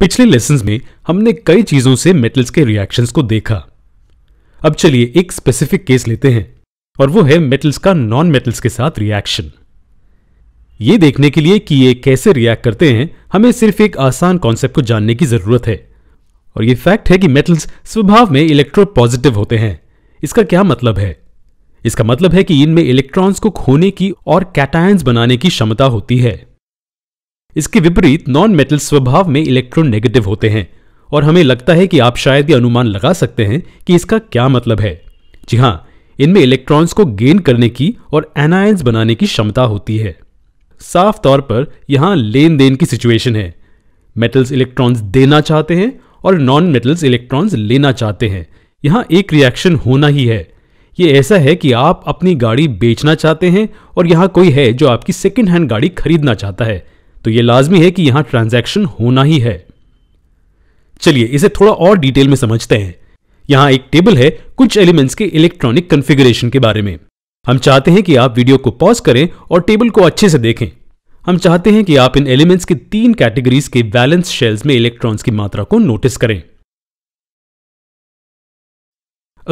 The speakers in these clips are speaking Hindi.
पिछले लेसन में हमने कई चीजों से मेटल्स के रिएक्शंस को देखा अब चलिए एक स्पेसिफिक केस लेते हैं और वो है मेटल्स का नॉन मेटल्स के साथ रिएक्शन ये देखने के लिए कि ये कैसे रिएक्ट करते हैं हमें सिर्फ एक आसान कॉन्सेप्ट को जानने की जरूरत है और ये फैक्ट है कि मेटल्स स्वभाव में इलेक्ट्रो पॉजिटिव होते हैं इसका क्या मतलब है इसका मतलब है कि इनमें इलेक्ट्रॉन्स को खोने की और कैटायंस बनाने की क्षमता होती है इसके विपरीत नॉन मेटल स्वभाव में इलेक्ट्रॉन नेगेटिव होते हैं और हमें लगता है कि आप शायद ये अनुमान लगा सकते हैं कि इसका क्या मतलब है जी हाँ इनमें इलेक्ट्रॉन्स को गेन करने की और एनायंस बनाने की क्षमता होती है साफ तौर पर यहाँ लेन देन की सिचुएशन है मेटल्स इलेक्ट्रॉन्स देना चाहते हैं और नॉन मेटल्स इलेक्ट्रॉन्स लेना चाहते हैं यहाँ एक रिएक्शन होना ही है ये ऐसा है कि आप अपनी गाड़ी बेचना चाहते हैं और यहाँ कोई है जो आपकी सेकेंड हैंड गाड़ी खरीदना चाहता है तो यह लाजमी है कि यहां ट्रांजैक्शन होना ही है चलिए इसे थोड़ा और डिटेल में समझते हैं यहां एक टेबल है कुछ एलिमेंट्स के इलेक्ट्रॉनिक कंफिगुरेशन के बारे में हम चाहते हैं कि आप वीडियो को पॉज करें और टेबल को अच्छे से देखें हम चाहते हैं कि आप इन एलिमेंट्स के तीन कैटेगरीज के बैलेंस शेल्स में इलेक्ट्रॉन्स की मात्रा को नोटिस करें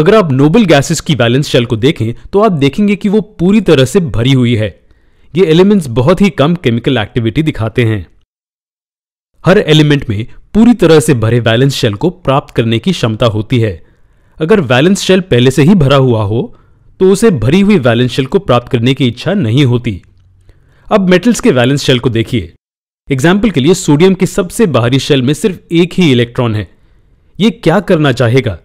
अगर आप नोबल गैसेस की बैलेंस शेल को देखें तो आप देखेंगे कि वो पूरी तरह से भरी हुई है ये एलिमेंट्स बहुत ही कम केमिकल एक्टिविटी दिखाते हैं हर एलिमेंट में पूरी तरह से भरे वैलेंस शेल को प्राप्त करने की क्षमता होती है अगर वैलेंस शेल पहले से ही भरा हुआ हो तो उसे भरी हुई वैलेंस शेल को प्राप्त करने की इच्छा नहीं होती अब मेटल्स के वैलेंस शेल को देखिए एग्जाम्पल के लिए सोडियम की सबसे बाहरी शेल में सिर्फ एक ही इलेक्ट्रॉन है यह क्या करना चाहेगा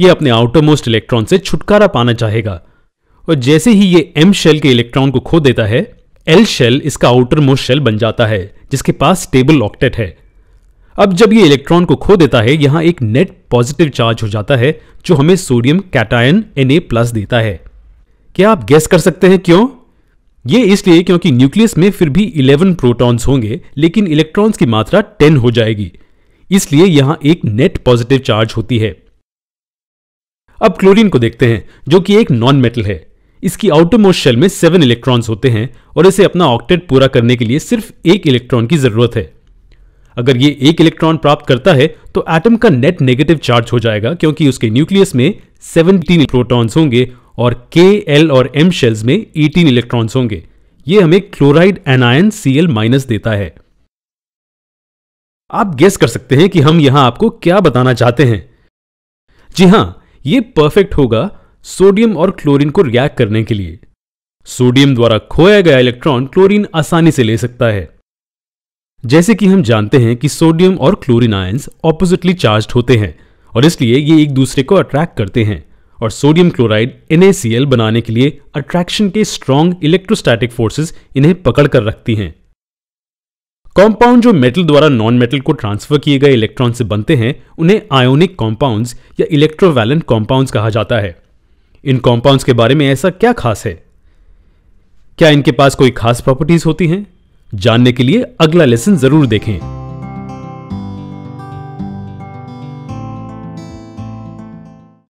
यह अपने आउटरमोस्ट इलेक्ट्रॉन से छुटकारा पाना चाहेगा और जैसे ही यह एम शेल के इलेक्ट्रॉन को खो देता है एल शेल इसका आउटर मोस्ट शेल बन जाता है जिसके पास स्टेबल ऑक्टेट है अब जब ये इलेक्ट्रॉन को खो देता है यहां एक नेट पॉजिटिव चार्ज हो जाता है जो हमें सोडियम कैटायन एन प्लस देता है क्या आप गैस कर सकते हैं क्यों ये इसलिए क्योंकि न्यूक्लियस में फिर भी 11 प्रोटॉन्स होंगे लेकिन इलेक्ट्रॉन्स की मात्रा 10 हो जाएगी इसलिए यहां एक नेट पॉजिटिव चार्ज होती है अब क्लोरीन को देखते हैं जो कि एक नॉन मेटल है इसकी आउटरमोस्ट शेल में सेवन इलेक्ट्रॉन्स होते हैं और इसे अपना ऑक्टेट पूरा करने के लिए सिर्फ एक इलेक्ट्रॉन की जरूरत है अगर ये एक इलेक्ट्रॉन प्राप्त करता है तो एटम का नेट नेगेटिव चार्ज हो जाएगा क्योंकि उसके न्यूक्लियस में सेवनटीन प्रोटॉन्स होंगे और के एल और एम शेल्स में एटीन इलेक्ट्रॉन्स होंगे ये हमें chloride anion C L minus देता है आप गेस कर सकते हैं कि हम यहां आपको क्या बताना चाहते हैं जी हां ये परफेक्ट होगा सोडियम और क्लोरीन को रिएक्ट करने के लिए सोडियम द्वारा खोया गया इलेक्ट्रॉन क्लोरीन आसानी से ले सकता है जैसे कि हम जानते हैं कि सोडियम और क्लोरीन आयंस ऑपोजिटली चार्ज होते हैं और इसलिए ये एक दूसरे को अट्रैक्ट करते हैं और सोडियम क्लोराइड NaCl बनाने के लिए अट्रैक्शन के स्ट्रॉन्ग इलेक्ट्रोस्टैटिक फोर्सेस इन्हें पकड़ कर रखती हैं कॉम्पाउंड जो मेटल द्वारा नॉन मेटल को ट्रांसफर किए गए इलेक्ट्रॉन से बनते हैं उन्हें आयोनिक कॉम्पाउंड्स या इलेक्ट्रोवैलेंट कॉम्पाउंड्स कहा जाता है इन कॉम्पाउंड के बारे में ऐसा क्या खास है क्या इनके पास कोई खास प्रॉपर्टीज होती हैं जानने के लिए अगला लेसन जरूर देखें